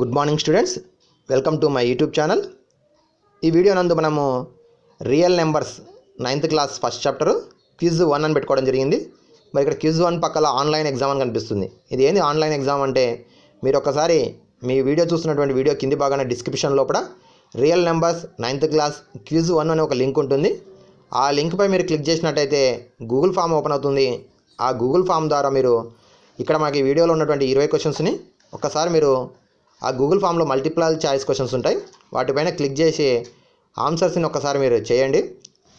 Good morning students welcome to my YouTube channel ఈ video నందు మనము real numbers ninth class first chapter quiz one అని పెట్టుకోవడం జరిగింది మరి ఇక్కడ క్విజ్ వన్ పక్కల ఆన్లైన్ ఎగ్జామ్ అని కనిపిస్తుంది ఇది ఏంది ఆన్లైన్ ఎగ్జామ్ అంటే మీరు ఒకసారి మీ వీడియో చూస్తున్నటువంటి వీడియో కింది భాగాన డిస్క్రిప్షన్ లోపల real numbers ninth class quiz one అనే ఒక లింక్ ఉంటుంది ఆ లింక్పై మీరు క్లిక్ చేసినట్టయితే గూగుల్ ఫామ్ ఓపెన్ అవుతుంది ఆ గూగుల్ ఫామ్ ద్వారా మీరు ఇక్కడ మనకి వీడియోలో ఉన్నటువంటి ఇరవై క్వశ్చన్స్ని ఒక్కసారి మీరు ఆ గూగుల్ ఫామ్లో మల్టిపుల్ చాయిస్ క్వశ్చన్స్ ఉంటాయి వాటిపైన క్లిక్ చేసి ఆన్సర్స్ని ఒకసారి మీరు చేయండి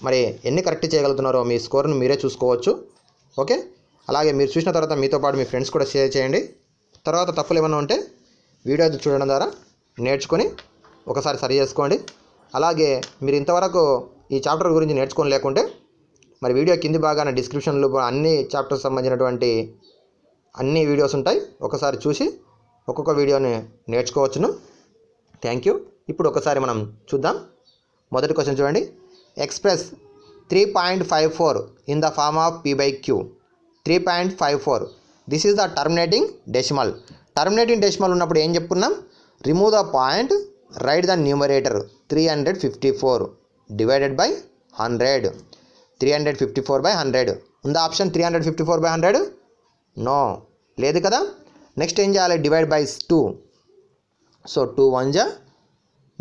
మరి ఎన్ని కరెక్ట్ చేయగలుగుతున్నారో మీ స్కోర్ను మీరే చూసుకోవచ్చు ఓకే అలాగే మీరు చూసిన తర్వాత మీతో పాటు మీ ఫ్రెండ్స్ కూడా షేర్ చేయండి తర్వాత తప్పులు ఏమైనా ఉంటే వీడియో చూడడం ద్వారా నేర్చుకొని ఒకసారి సరి చేసుకోండి అలాగే మీరు ఇంతవరకు ఈ చాప్టర్ గురించి నేర్చుకొని లేకుంటే మరి వీడియో కింది భాగాన డిస్క్రిప్షన్లో అన్ని చాప్టర్స్ సంబంధించినటువంటి అన్ని వీడియోస్ ఉంటాయి ఒకసారి చూసి ఒక్కొక్క వీడియోని నేర్చుకోవచ్చును థ్యాంక్ యూ ఇప్పుడు ఒకసారి మనం చూద్దాం మొదటి క్వశ్చన్ చూడండి express three point five four in the form of P by Q three point five four this is the terminating decimal terminating decimal ఉన్నప్పుడు ఏం చెప్పుకున్నాం remove the point write the numerator three hundred fifty four divided by hundred three hundred fifty four by hundred ఉందా option three hundred fifty four by hundred no లేదు కదా next ఏం చేయాలి divide by two so two one జా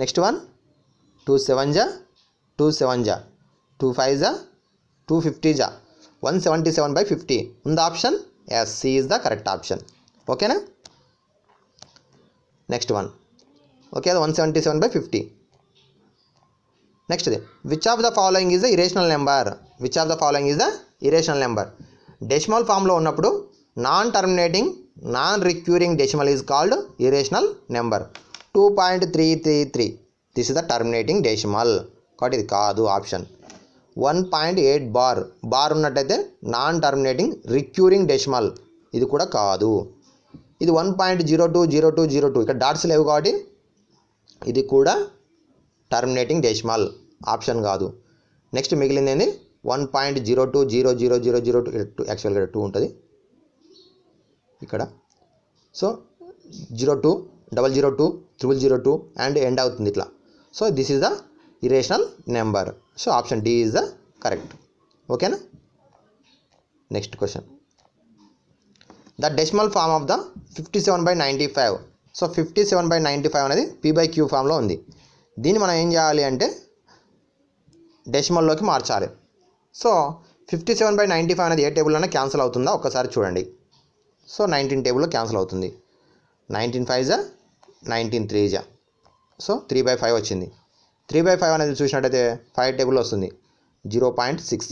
next one two seven జా two seven జా two five జా two fifty జా one seventy seven by fifty ఉందా option yes C is the correct option ఓకేనా next one okay one seventy seven by fifty నెక్స్ట్ది which of the following is the irrational number which of the following is the irrational number decimal ఫామ్లో ఉన్నప్పుడు non terminating non recurring decimal is called irrational number two point three three three this is the terminating decimal కాబట్టి ఇది కాదు option one point eight bar bar ఉన్నట్టయితే non terminating recurring decimal ఇది కూడా కాదు ఇది one point zero two zero two zero two ఇక్కడ dots లేవు కాబట్టి ఇది కూడా టర్మినేటింగ్ డెసిమల్ ఆప్షన్ కాదు నెక్స్ట్ మిగిలింది one point zero two zero zero zero zero two two యాక్చువల్గా టూ ఉంటుంది ఇక్కడ so zero two double zero two triple zero two and end అవుతుంది ఇట్లా so this is the irrational number so option D is the correct ఓకేనా next question the decimal form of the fifty seven by ninety five so fifty seven by ninety five అనేది P by Q ఫామ్లో ఉంది దీన్ని మనం ఏం చేయాలి అంటే డెసిమల్లోకి మార్చాలి so fifty seven by ninety five అనేది ఏ టేబుల్ అయినా క్యాన్సిల్ అవుతుందా ఒకసారి చూడండి సో నైన్టీన్ టేబుల్లో క్యాన్సిల్ అవుతుంది నైన్టీన్ ఫైవ్ జా నైన్టీన్ త్రీ జా సో త్రీ బై ఫైవ్ వచ్చింది త్రీ బై ఫైవ్ అనేది చూసినట్టయితే ఫైవ్ టేబుల్ వస్తుంది జీరో పాయింట్ సిక్స్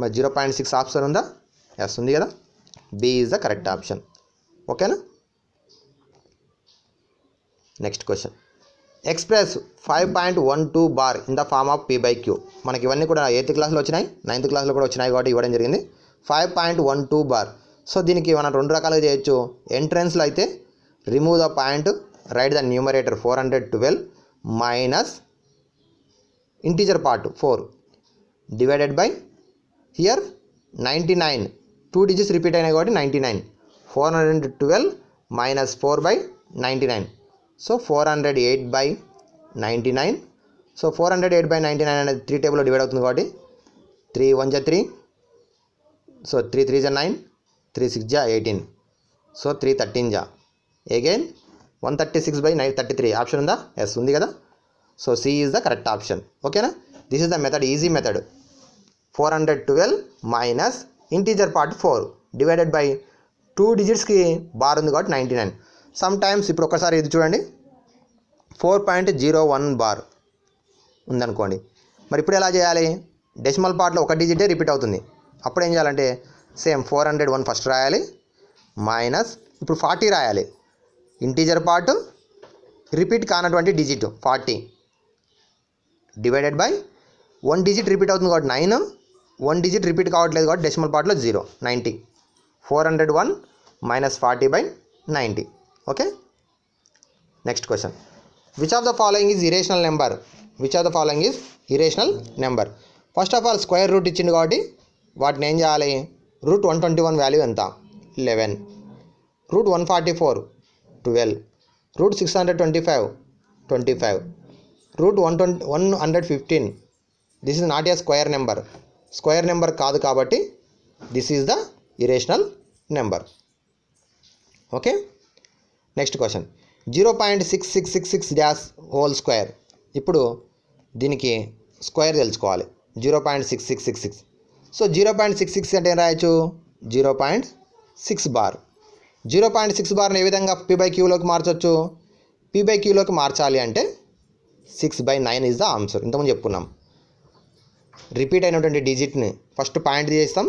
మరి జీరో పాయింట్ సిక్స్ ఆప్షన్ ఉందా వస్తుంది కదా B is the correct option ఓకేనా next question express five point one two bar in the form of P by Q మనకి ఇవన్నీ కూడా ఎయిత్ క్లాస్లో వచ్చినాయి నైన్త్ క్లాస్లో కూడా వచ్చినాయి కాబట్టి ఇవ్వడం జరిగింది five point one two bar so దీనికి మనం రెండు రకాలుగా చేయొచ్చు ఎంట్రన్స్లో అయితే remove the point write the numerator four hundred twelve minus integer part four divided by here ninety nine two digits repeat అయినాయి కాబట్టి ninety nine four hundred twelve minus four by ninety nine so four hundred eight by ninety nine so four hundred eight by ninety nine అనేది three టేబుల్లో divide అవుతుంది కాబట్టి three one జ three so three three జ nine three six జా eighteen so three thirteen జా again one thirty six by nine thirty three option ఉందా yes ఉంది కదా so C is the correct option ఓకేనా this is the method easy method four hundred twelve minus integer part four divided by two డిజిట్స్కి bar ఉంది కాబట్టి ninety nine some times ఇప్పుడు ఒకసారి ఇది చూడండి four point zero one bar ఉందనుకోండి మరి ఇప్పుడు ఎలా చేయాలి డెసిమల్ పార్ట్లో ఒక డిజిటే రిపీట్ అవుతుంది అప్పుడు ఏం చేయాలంటే same four hundred one first రాయాలి మైనస్ ఇప్పుడు ఫార్టీ రాయాలి ఇంటీజర్ పార్ట్ రిపీట్ కానటువంటి digit forty divided by one digit repeat అవుతుంది కాబట్టి నైన్ వన్ డిజిట్ రిపీట్ కావట్లేదు కాబట్టి డెసిమల్ పార్ట్లో zero ninety four hundred one minus forty by ninety okay next question which of the following is irrational number which of the following is irrational number first of all square root ఇచ్చింది కాబట్టి వాటిని ఏం చేయాలి root one twenty one value ఎంత eleven root one forty four twelve root six hundred twenty five twenty five root one twenty one hundred fifteen this is not a square number square number కాదు కాబట్టి this is the irrational number okay next question zero point six six six six dash whole square ఇప్పుడు దీనికి square తెలుసుకోవాలి zero point six six six six so zero point six six అంటే ఏం zero point six bar zero point six బార్ని ఏ విధంగా p by క్యూలోకి మార్చవచ్చు P by క్యూలోకి మార్చాలి అంటే six by nine is the answer ఇంతకుముందు చెప్పుకున్నాం రిపీట్ అయినటువంటి డిజిట్ని ఫస్ట్ పాయింట్ చేస్తాం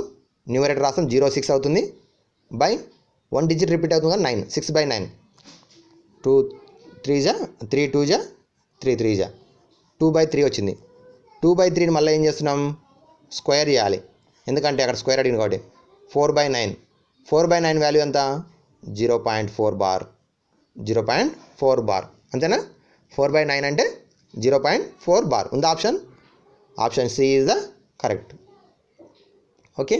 న్యూమరేటర్ రాస్తాం జీరో సిక్స్ అవుతుంది బై వన్ డిజిట్ రిపీట్ అవుతుంది కదా nine six by nine two three జా త్రీ టూ జా త్రీ త్రీ జా టూ బై త్రీ వచ్చింది టూ బై త్రీని మళ్ళీ ఏం చేస్తున్నాం స్క్వేర్ చేయాలి ఎందుకంటే అక్కడ స్క్వేర్ అడిగింది కాబట్టి four by nine four by nine value ఎంత zero point four bar zero point four bar అంతేనా ఫోర్ బై నైన్ అంటే జీరో పాయింట్ ఫోర్ బార్ ఉందా option option C is the correct okay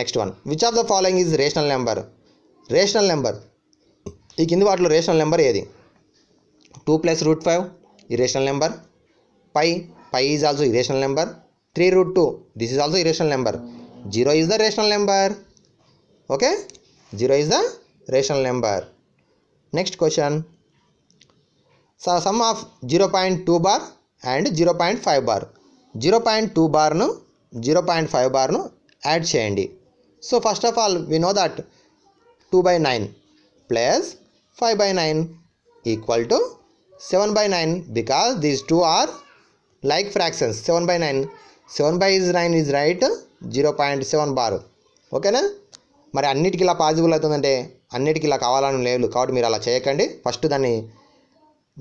next one which of the following is rational number rational number ఈ కింది వాటిలో rational number ఏది two plus root five ఈ rational number pi pi is also irrational number three root two this is also irrational number zero is the rational number okay zero is the rational number next question sum of zero point two bar and zero point five bar zero point two బార్ను zero point five బార్ను add చేయండి so first of all we know that two by nine plus five by nine equal to seven by nine because these two are like fractions seven by nine seven by 7 nine is right zero point seven bar ఓకేనా మరి అన్నిటికీ ఇలా possible అవుతుందంటే అన్నిటికీ ఇలా కావాలని లేదు కాబట్టి మీరు అలా చేయకండి ఫస్ట్ దాన్ని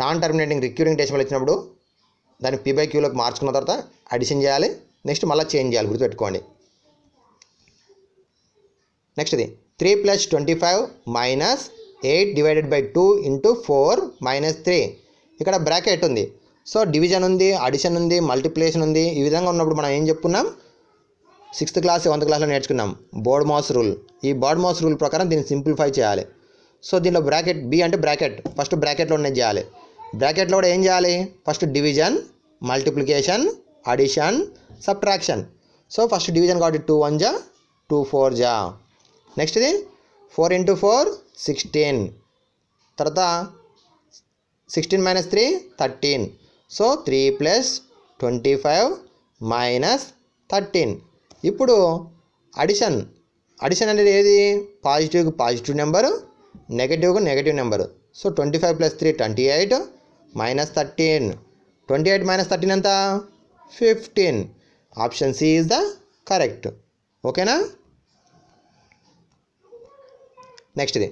నాన్ టర్మినేటింగ్ రిక్యూరింగ్ డెసిమల్ ఇచ్చినప్పుడు దాన్ని పిబై క్యూలోకి మార్చుకున్న తర్వాత అడిషన్ చేయాలి నెక్స్ట్ మళ్ళీ చేంజ్ చేయాలి గుర్తుపెట్టుకోండి నెక్స్ట్ ఇది three plus twenty five minus eight divided by two into four minus three ఇక్కడ బ్రాకెట్ ఉంది సో డివిజన్ ఉంది అడిషన్ ఉంది మల్టిప్లేషన్ ఉంది ఈ విధంగా ఉన్నప్పుడు మనం ఏం చెప్పుకున్నాం సిక్స్త్ క్లాస్ సెవెంత్ క్లాస్లో నేర్చుకున్నాం బోర్డ్ మాస్ రూల్ ఈ బోర్డ్ మాస్ రూల్ ప్రకారం దీన్ని సింప్లిఫై చేయాలి సో దీనిలో బ్రాకెట్ బి అంటే బ్రాకెట్ ఫస్ట్ బ్రాకెట్లో ఉన్నది చేయాలి బ్రాకెట్లో కూడా ఏం చేయాలి first division multiplication addition subtraction so first division కాబట్టి టూ వన్ జా టూ ఫోర్ జా నెక్స్ట్ ఇది ఫోర్ ఇంటూ ఫోర్ సిక్స్టీన్ తర్వాత sixteen minus three thirteen so three plus twenty five minus thirteen ఇప్పుడు అడిషన్ అడిషన్ అనేది ఏది పాజిటివ్కి positive number నెగిటివ్కు negative number so twenty five plus three twenty eight minus thirteen twenty eight minus thirteen ఎంత fifteen option C is the correct ఓకేనా నెక్స్ట్ది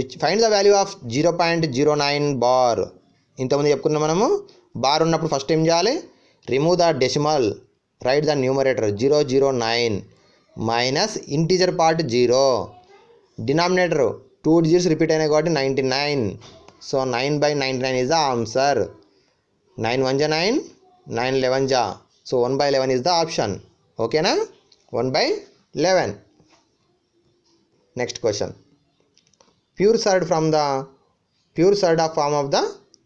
which find the value of zero point zero nine bar ఇంతకుముందు చెప్పుకున్నాం మనము bar ఉన్నప్పుడు first ఏం చేయాలి remove the decimal right the numerator zero zero nine minus integer part zero denominator two zeros repeat అయినాయి కాబట్టి ninety nine so nine by ninety nine is the answer nine one జా nine nine eleven జా so one by eleven is the option ఓకేనా one by eleven next question pure surd from the pure surd of form of the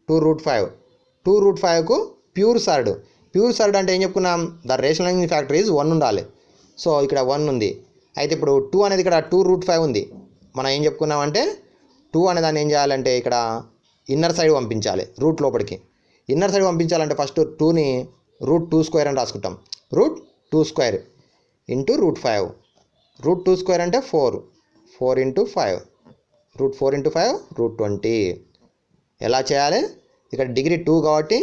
two root five two root ఫైవ్కు pure surd pure surd అంటే ఏం చెప్పుకున్నాం the rationalising factor is one ఉండాలి so ఇక్కడ one ఉంది అయితే ఇప్పుడు టూ అనేది ఇక్కడ టూ రూట్ ఫైవ్ ఉంది మనం ఏం చెప్పుకున్నాం అంటే టూ అనే దాన్ని ఏం చేయాలంటే ఇక్కడ ఇన్నర్ సైడ్ పంపించాలి రూట్ లోపలికి ఇన్నర్ సైడ్ పంపించాలంటే ఫస్ట్ టూని రూట్ టూ స్క్వేర్ అని రాసుకుంటాం root two square into root five root two square అంటే four four into five root four into five root twenty ఎలా చేయాలి ఇక్కడ డిగ్రీ టూ కాబట్టి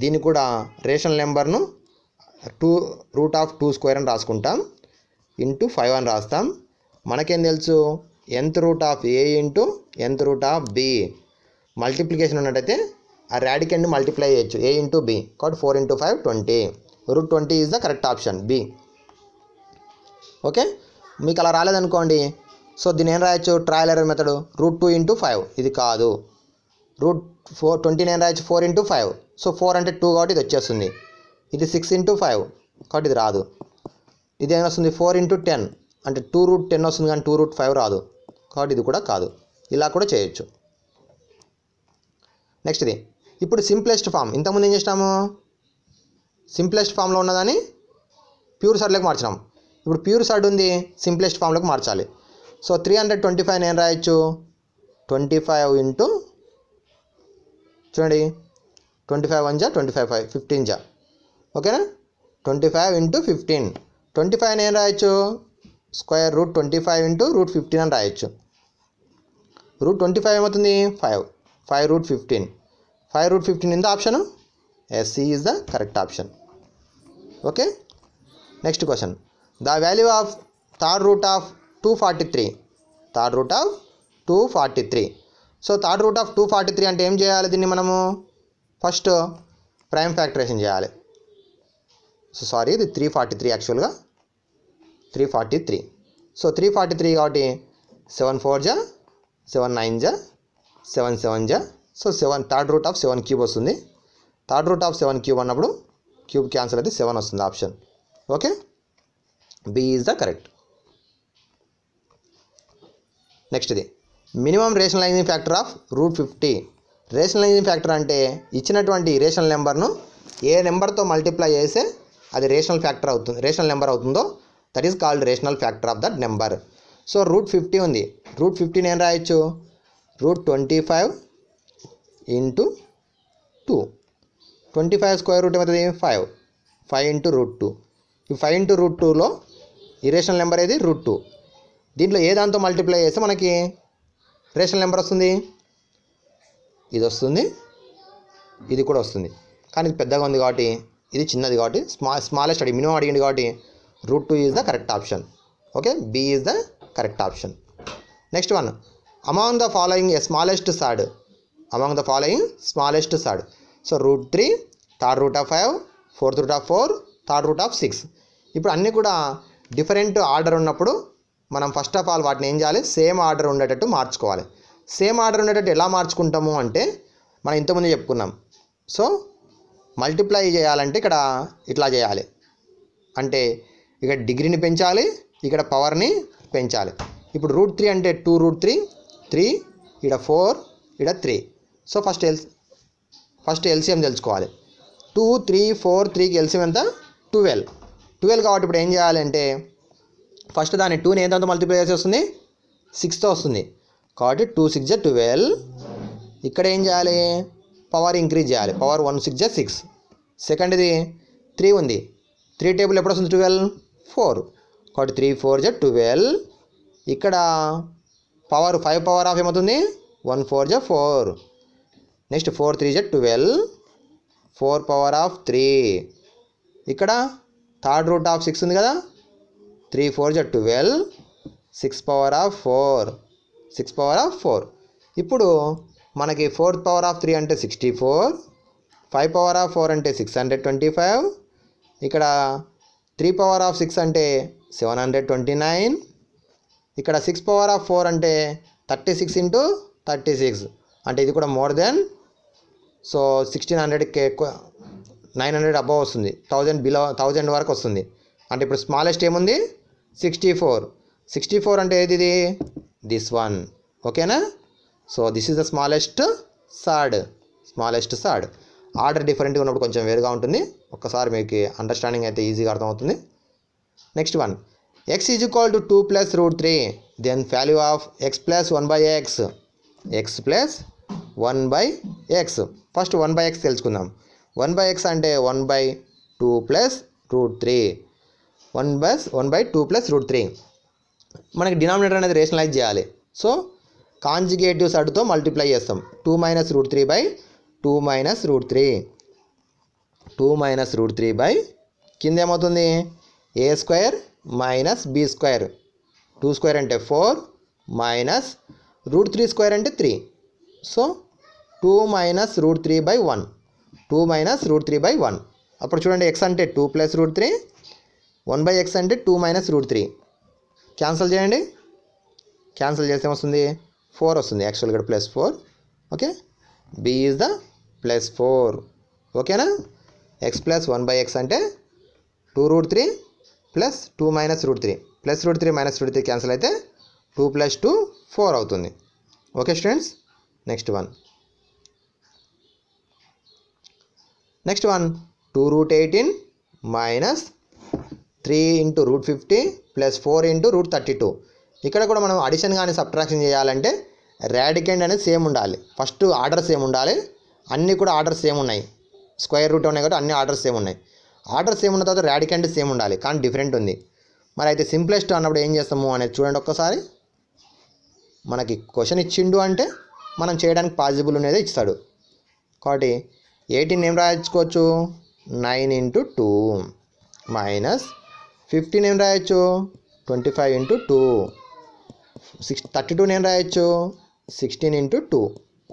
దీన్ని కూడా రేషన్ నెంబర్ను two root of two square అని రాసుకుంటాం ఇంటూ ఫైవ్ అని రాస్తాం మనకేం తెలుసు ఎంత రూట్ ఆఫ్ ఏ ఇంటూ ఎంత రూట్ ఆఫ్ బి మల్టిప్లికేషన్ ఉన్నట్టయితే ఆ ర్యాడికెండ్ మల్టిప్లై చేయొచ్చు ఏ ఇంటూ బి కాబట్టి four into five twenty root twenty is the correct option B okay మీకు అలా రాలేదనుకోండి సో దీని ఏం రాయొచ్చు trial error method root two into five ఇది కాదు రూట్ ఫోర్ ట్వంటీ నైన్ రాయచ్చు four into five so four అంటే టూ కాబట్టి ఇది వచ్చేస్తుంది ఇది సిక్స్ ఇంటూ ఫైవ్ కాబట్టి ఇది రాదు ఇది ఏమైనా వస్తుంది ఫోర్ ఇంటూ టెన్ అంటే టూ రూట్ టెన్ వస్తుంది కానీ టూ రూట్ ఫైవ్ రాదు కాబట్టి ఇది కూడా కాదు ఇలా కూడా చేయొచ్చు నెక్స్ట్ ఇది ఇప్పుడు సింప్లెస్ట్ ఫామ్ ఇంతకుముందు ఏం చేసినాము సింప్లెస్ట్ ఫామ్లో ఉన్నదని ప్యూర్ సర్డ్లోకి మార్చినాం ఇప్పుడు ప్యూర్ సర్డ్ ఉంది సింప్లెస్ట్ ఫామ్లోకి మార్చాలి so three hundred twenty five నేను రాయొచ్చు ట్వంటీ ఫైవ్ ఇంటూ చూడండి ట్వంటీ ఫైవ్ వన్ జా ట్వంటీ ఫైవ్ ఫైవ్ ఫిఫ్టీన్ జా ఓకేనా twenty five into fifteen twenty five నేను రాయొచ్చు square root twenty five into root fifteen అని రాయొచ్చు రూట్ ట్వంటీ ఫైవ్ ఏమవుతుంది five five root fifteen five root fifteen ఎంత option SC is the correct option okay next question the value of third root of two forty three third root of two forty three so third root of two forty three అంటే ఏం చేయాలి దీన్ని మనము first prime factorisation చేయాలి so sorry ఇది three forty three యాక్చువల్గా three forty three so three forty three కాబట్టి seven four జా సెవెన్ నైన్ జా సెవెన్ సెవెన్ జా so seven third root of seven cube వస్తుంది third root of seven cube అన్నప్పుడు cube cancel అయితే seven వస్తుంది option okay B is the correct next ఇది minimum rationalising factor of root fifty rationalising factor అంటే ఇచ్చినటువంటి rational నెంబర్ను ఏ నెంబర్తో మల్టిప్లై చేస్తే అది రేషనల్ ఫ్యాక్టర్ అవుతుంది రేషనల్ నెంబర్ అవుతుందో that is called rational factor of that number so root fifty ఉంది రూట్ ఫిఫ్టీ నేను రాయొచ్చు root twenty five into two twenty five square root ఏమవుతుంది five five into root two ఈ five into root టూలో ఈ rational number ఏది root two దీంట్లో ఏ దాంతో మల్టిప్లై చేస్తే మనకి రేషన్ నెంబర్ వస్తుంది ఇది వస్తుంది ఇది కూడా వస్తుంది కానీ ఇది పెద్దగా ఉంది కాబట్టి ఇది చిన్నది కాబట్టి స్మా స్మాలెస్ట్ అడిగి మినిమం అడిగింది కాబట్టి root two is the correct option okay B is the correct option next one among the following ఏ smallest surd among the following smallest surd so root three third root of five fourth root of four third root of six ఇప్పుడు అన్నీ కూడా different order ఉన్నప్పుడు మనం first of all వాటిని ఏం చేయాలి same order ఉండేటట్టు మార్చుకోవాలి సేమ్ ఆర్డర్ ఉండేటట్టు ఎలా మార్చుకుంటాము అంటే మనం ఇంతకుముందు చెప్పుకున్నాం సో మల్టిప్లై చేయాలంటే ఇక్కడ ఇట్లా చేయాలి అంటే ఇక్కడ డిగ్రీని పెంచాలి ఇక్కడ పవర్ని పెంచాలి ఇప్పుడు రూట్ త్రీ అంటే టూ రూట్ త్రీ త్రీ ఇక్కడ ఫోర్ ఇక్కడ three so first L first LCM తెలుసుకోవాలి టూ త్రీ ఫోర్ త్రీకి ఎల్సిఎం ఎంత ట్వెల్వ్ ట్వెల్వ్ కాబట్టి ఇప్పుడు ఏం చేయాలంటే ఫస్ట్ దాని టూని ఏంటంత మల్టిప్లై చేసి వస్తుంది సిక్స్తో వస్తుంది కాబట్టి టూ సిక్స్ జా ట్వెల్వ్ ఇక్కడ ఏం చేయాలి పవర్ ఇంక్రీజ్ చేయాలి పవర్ వన్ సిక్స్ జా సిక్స్ సెకండ్ది త్రీ ఉంది త్రీ టేబుల్ ఎప్పుడు వస్తుంది ట్వెల్వ్ ఫోర్ కాబట్టి త్రీ ఫోర్ జా ట్వెల్వ్ ఇక్కడ పవర్ ఫైవ్ పవర్ ఆఫ్ ఏమవుతుంది వన్ ఫోర్ జా ఫోర్ నెక్స్ట్ ఫోర్ త్రీ జా twelve four power of three ఇక్కడ థర్డ్ రూట్ ఆఫ్ సిక్స్ ఉంది కదా త్రీ ఫోర్ జా twelve six power of four six power of four ఇప్పుడు మనకి ఫోర్త్ పవర్ ఆఫ్ త్రీ అంటే sixty four five power of four అంటే six hundred twenty five ఇక్కడ three power of six అంటే seven hundred twenty nine ఇక్కడ six power of four అంటే thirty six into thirty six అంటే ఇది కూడా more then so sixteen హండ్రెడ్కి ఎక్కువ నైన్ హండ్రెడ్ అబవ్ వస్తుంది థౌజండ్ బిలో థౌజండ్ వరకు వస్తుంది అంటే ఇప్పుడు స్మాలెస్ట్ ఏముంది సిక్స్టీ ఫోర్ సిక్స్టీ ఫోర్ అంటే ఏది ఇది దిస్ వన్ ఓకేనా so this is the smallest surd smallest surd order డిఫరెంట్గా ఉన్నప్పుడు కొంచెం వేరుగా ఉంటుంది ఒక్కసారి మీకు అండర్స్టాండింగ్ అయితే ఈజీగా అర్థమవుతుంది next one X is equal to two plus root three then value of X plus one by X X plus one by X first one by X తెలుసుకుందాం వన్ బై ఎక్స్ అంటే one by two plus root three one బస్ one by two plus root three మనకి denominator అనేది rationalise చేయాలి so conjugatives అడ్డుతో multiply చేస్తాం two minus root three by two minus root three two minus root three by కింద ఏమవుతుంది a square minus b square two square అంటే four minus root three square అంటే three so two minus root three by one two minus root three by one అప్పుడు చూడండి x అంటే two plus root three one by X అంటే two minus root three cancel చేయండి cancel చేస్తే ఏమొస్తుంది four వస్తుంది actual ఇక్కడ plus four okay B is the plus four ఓకేనా x plus one by X అంటే two root three plus two minus root three plus root three minus root three cancel అయితే two plus two four అవుతుంది okay students next one next one two root eighteen minus three into root fifty plus four into root thirty two ఇక్కడ కూడా మనం addition కానీ subtraction చేయాలంటే ర్యాడికెంట్ అనేది same ఉండాలి first order same ఉండాలి అన్నీ కూడా ఆర్డర్స్ సేమ్ ఉన్నాయి స్క్వేర్ రూట్ ఉన్నాయి కాబట్టి అన్ని ఆర్డర్స్ సేమ్ ఉన్నాయి ఆర్డర్ సేమ్ ఉన్న తర్వాత ర్యాడికెంట్ సేమ్ ఉండాలి కానీ డిఫరెంట్ ఉంది మరి అయితే సింప్లెస్ట్ అన్నప్పుడు ఏం చేస్తాము అనేది చూడండి ఒక్కసారి మనకి క్వశ్చన్ ఇచ్చిండు అంటే మనం చేయడానికి పాసిబుల్ అనేది ఇస్తాడు కాబట్టి ఎయిటీన్ ఏం రాయించుకోవచ్చు nine into two minus fifteen ఏం రాయొచ్చు twenty five into two six thirty two నేను రాయొచ్చు సిక్స్టీన్ ఇంటూ టూ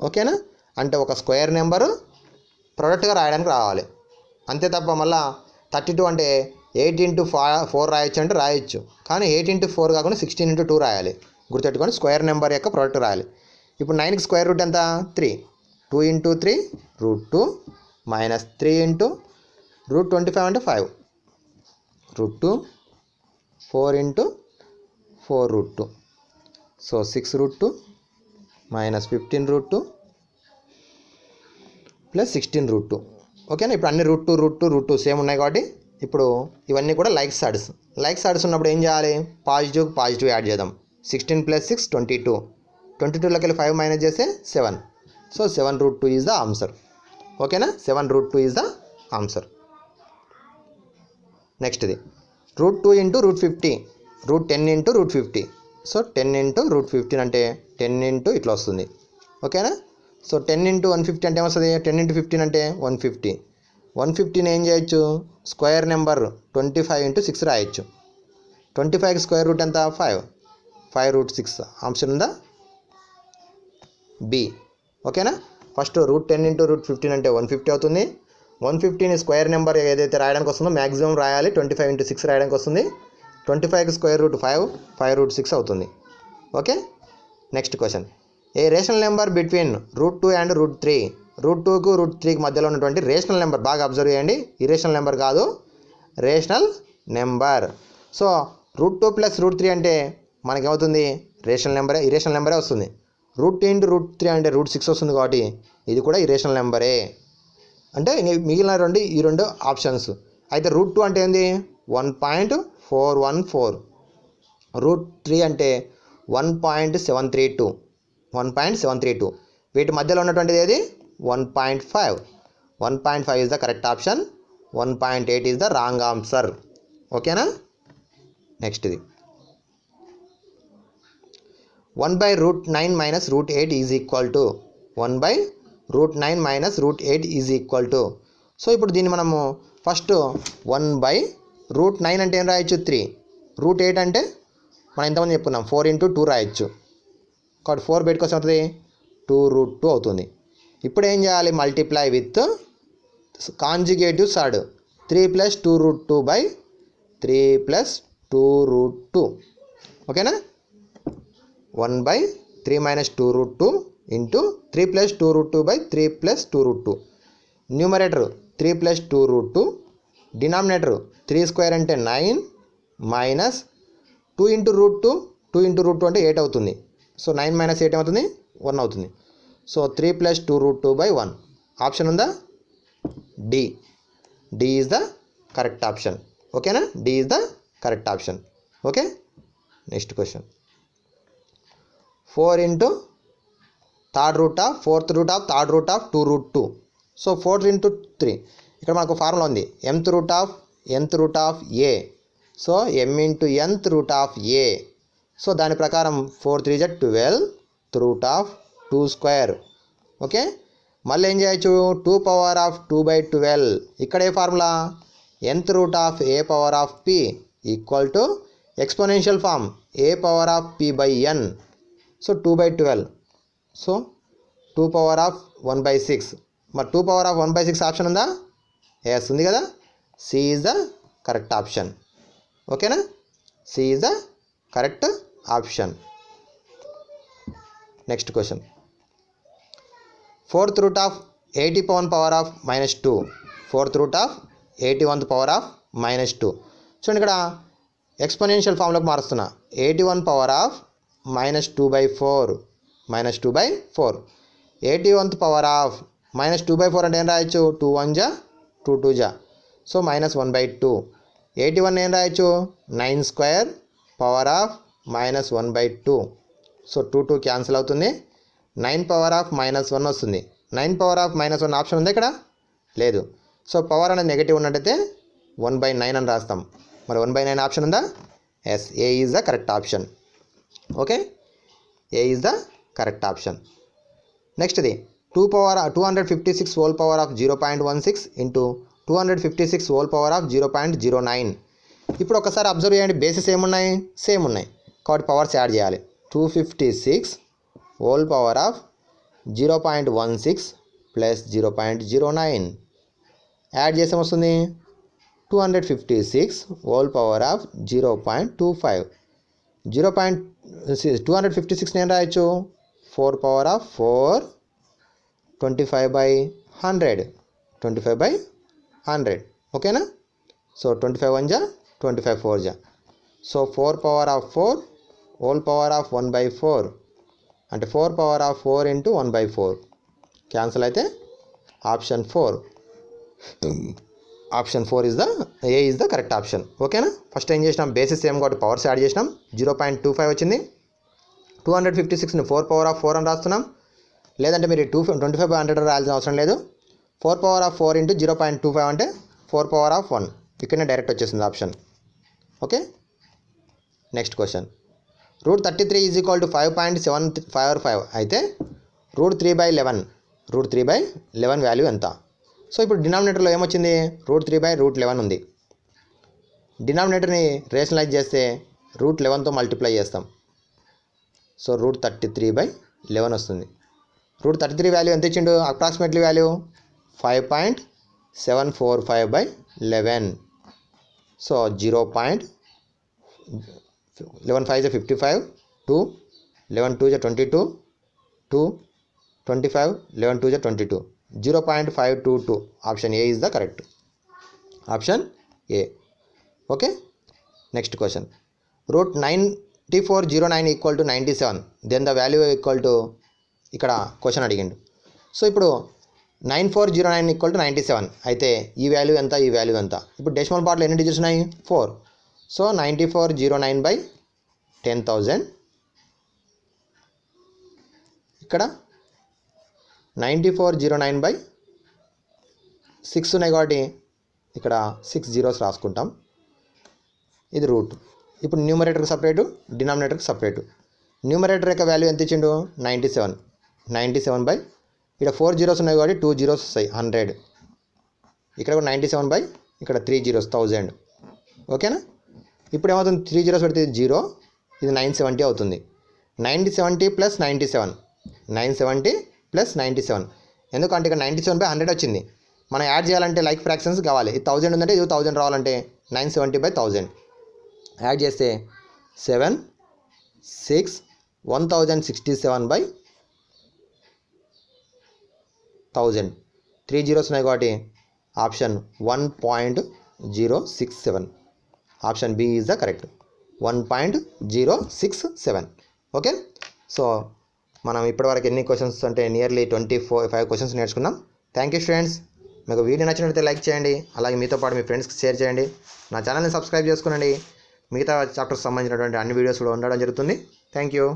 ఓకేనా అంటే ఒక స్క్వేర్ నెంబరు ప్రొడక్ట్గా రాయడానికి రావాలి అంతే తప్ప మళ్ళా థర్టీ టూ అంటే ఎయిట్ ఇంటూ ఫా ఫోర్ రాయొచ్చు అంటే రాయొచ్చు కానీ ఎయిట్ ఇంటూ ఫోర్ కాకుండా సిక్స్టీన్ ఇంటూ టూ రాయాలి గుర్తుపెట్టుకొని స్క్వేర్ నెంబర్ యొక్క ప్రోడక్ట్ రాయాలి ఇప్పుడు నైన్కి స్క్వేర్ రూట్ ఎంత three two into three root two minus three into root twenty five అంటే five root two four into four root two so six root two minus fifteen root two plus sixteen root two ఓకేనా ఇప్పుడు అన్ని route two root two root two same ఉన్నాయి కాబట్టి ఇప్పుడు ఇవన్నీ కూడా like sounds like sounds ఉన్నప్పుడు ఏం చేయాలి పాజిటివ్ పాజిటివ్ యాడ్ చేద్దాం sixteen plus six twenty two twenty టూలోకి వెళ్ళి ఫైవ్ మైనస్ చేస్తే seven so seven root two is the answer ఓకేనా seven root two is the answer నెక్స్ట్ది root two into root fifty root ten into root fifty so ten into root fifteen అంటే ten into ఇట్లా వస్తుంది ఓకేనా so ten into one fifty అంటే ఏమొస్తుంది ten into fifteen అంటే one fifty one ఫిఫ్టీని ఏం చేయొచ్చు square number twenty five into six రాయొచ్చు ట్వంటీ ఫైవ్కి స్క్వేర్ రూట్ ఎంత five five root six option ఉందా బి ఓకేనా first root ten into root fifteen అంటే వన్ ఫిఫ్టీ అవుతుంది వన్ ఫిఫ్టీని స్క్వేర్ నెంబర్ ఏదైతే రాయడానికి వస్తుందో మ్యాక్సిమం రాయాలి ట్వంటీ ఫైవ్ ఇంటూ సిక్స్ రాయడానికి వస్తుంది twenty five square root five five root six అవుతుంది okay next question a rational number between root two and root three root టూకు రూట్ త్రీకి మధ్యలో ఉన్నటువంటి రేషనల్ నెంబర్ బాగా అబ్జర్వ్ చేయండి ఇరేషనల్ నెంబర్ కాదు rational number so root two plus root three అంటే మనకేమవుతుంది రేషనల్ నెంబరే ఇరేషనల్ నెంబరే వస్తుంది root two into root three అంటే రూట్ సిక్స్ వస్తుంది కాబట్టి ఇది కూడా ఇరేషనల్ నెంబరే అంటే మిగిలిన రెండు ఈ రెండు ఆప్షన్స్ అయితే రూట్ టూ అంటే ఏంది one point four one four root three అంటే one point seven three two one point seven three two వీటి మధ్యలో ఉన్నటువంటిది ఏది one point five one point five is the correct option one point eight is the wrong answer ఓకేనా next ఇది one by root nine minus root eight is equal to one by root nine minus root eight is equal to so ఇప్పుడు దీన్ని మనము first one by root nine అంటే ఏం రాయొచ్చు three root eight అంటే మనం ఎంతమంది చెప్పుకున్నాం ఫోర్ ఇంటూ టూ రాయొచ్చు కాబట్టి ఫోర్ బయటకు కోసం అవుతుంది టూ రూట్ టూ అవుతుంది ఇప్పుడు ఏం చేయాలి multiply with conjugate surd three plus two root two by three plus two root two ఓకేనా one by three minus two root two into three plus two root two by three plus two root two numerator three plus two root two denominator three square అంటే nine minus two into root two two into root two అంటే eight అవుతుంది so nine minus eight ఏమవుతుంది one అవుతుంది so three plus two root two by one option ఉందా d d is the correct option ఓకేనా d is the correct option okay next question four into third root of fourth root of third root of two root two so four into three ఇక్కడ మనకు formula ఉంది nth root of nth root of a so m into nth root of a so దాని ప్రకారం four three z twelve root of two square okay మళ్ళీ ఏం చేయొచ్చు two power of two by twelve ఇక్కడ a formula nth root of a power of p equal to exponential form a power of p by n so two by twelve so two power of one by six మరి two power of one by six option ఉందా yes ఉంది కదా c is the correct option ఓకేనా c is the correct option next question fourth root of eighty one power of minus two fourth root of eighty one power of minus two చూడండి ఇక్కడ exponential ఫామ్లోకి మారుస్తున్నా eighty one power of minus two by four minus two by four eighty one power of minus two by four అంటే ఏం రాయొచ్చు two one జా two two జా so minus one by two eighty one ఏం రాయొచ్చు nine square power of minus one by two so two two cancel అవుతుంది nine power of minus one వస్తుంది nine power of minus one option ఉంది ఇక్కడ లేదు so power అనేది negative ఉన్నట్టయితే one by nine అని రాస్తాం మరి వన్ బై నైన్ ఆప్షన్ ఉందా yes a is the correct option okay a is the correct option next the 2 power 256 ^ 0.16 * 256 ^ 0.09 இப்போ ஒரு தடவை அப்சர்வ் பண்ணீங்க பேसेस ஏம் உள்ளன सेम உள்ளன காட் பவர்ஸ் ஆட் செய்யాలి 256 ^ 0.16 + 0.09 ஆட் சேம் வஸ்துంది 256 ^ 0.25 0. 256 என்னாயிச்சு four power of four twenty five by hundred twenty five by hundred ఓకేనా సో ట్వంటీ ఫైవ్ వన్ జా ట్వంటీ ఫైవ్ ఫోర్ జా so four power of four whole power of one by four అంటే four power of four into one by four cancel అయితే option four option four is the a is the correct option ఓకేనా first ఏం చేసినాం basis ఏం కాబట్టి powers add చేసినాం zero point two five వచ్చింది two hundred fifty సిక్స్ని four power of four అని రాస్తున్నాం లేదంటే మీరు టూ ట్వంటీ ఫైవ్ హండ్రెడ్ రాయాల్సిన అవసరం లేదు four power of four into zero point two five అంటే ఫోర్ పవర్ ఆఫ్ వన్ ఇక్కడనే డైరెక్ట్ వచ్చేసింది option okay next question root thirty three is equal to five point seven five five అయితే root three by eleven root three by eleven value ఎంత so ఇప్పుడు డినామినేటర్లో ఏమొచ్చింది root three by root eleven ఉంది డినామినేటర్ని rationalize చేస్తే root లెవెన్తో multiply చేస్తాం so root thirty three by eleven వస్తుంది రూట్ థర్టీ త్రీ వాల్యూ ఎంత ఇచ్చిండు approximately value five point seven four five by eleven so zero point eleven five జా fifty five two eleven two జా twenty two two twenty five eleven two జా twenty two zero point five two two option a is the correct option a okay next question root ninety four zero nine equal to ninety seven then the value equal to ఇక్కడ question అడిగిండు so ఇప్పుడు nine four zero nine equal to ninety seven అయితే ఈ value ఎంత ఈ value ఎంత ఇప్పుడు decimal పార్ట్లో ఎన్ని డిజిట్స్ ఉన్నాయి four so ninety four zero nine by ten thousand ఇక్కడ ninety four zero nine by six ఉన్నాయి కాబట్టి ఇక్కడ సిక్స్ జీరోస్ రాసుకుంటాం ఇది రూట్ ఇప్పుడు న్యూమరేటర్కి సపరేటు డినామినేటర్కి సపరేటు న్యూమరేటర్ యొక్క వాల్యూ ఎంత ఇచ్చిండు ninety seven ninety seven by ఇక్కడ ఫోర్ జీరోస్ ఉన్నాయి కాబట్టి టూ జీరోస్ వస్తాయి హండ్రెడ్ ఇక్కడ నైంటీ సెవెన్ బై ఇక్కడ త్రీ జీరోస్ థౌజండ్ ఓకేనా ఇప్పుడు ఏమవుతుంది త్రీ జీరోస్ పెడితే జీరో ఇది నైన్ సెవెంటీ అవుతుంది ninety seventy plus ninety seven nine seventy plus ninety seven ఎందుకంటే ఇక్కడ నైంటీ సెవెన్ బై హండ్రెడ్ వచ్చింది మనం యాడ్ చేయాలంటే లైక్ ఫ్రాక్షన్స్ కావాలి ఇది థౌజండ్ ఉందంటే ఇది థౌజండ్ రావాలంటే nine seventy by thousand add చేస్తే seven six one thousand sixty seven by thousand three zeros ఉన్నాయి కాబట్టి option one point zero six seven option B is the correct one point zero six seven okay so మనం ఇప్పటివరకు ఎన్ని questions అంటే nearly twenty four five questions నేర్చుకున్నాం thank you students మీకు video నచ్చినట్లయితే like చేయండి అలాగే మీతో పాటు మీ ఫ్రెండ్స్కి షేర్ చేయండి నా ఛానల్ని సబ్స్క్రైబ్ చేసుకోనండి మిగతా చాప్టర్స్ సంబంధించినటువంటి అన్ని వీడియోస్ కూడా ఉండడం జరుగుతుంది థ్యాంక్ యూ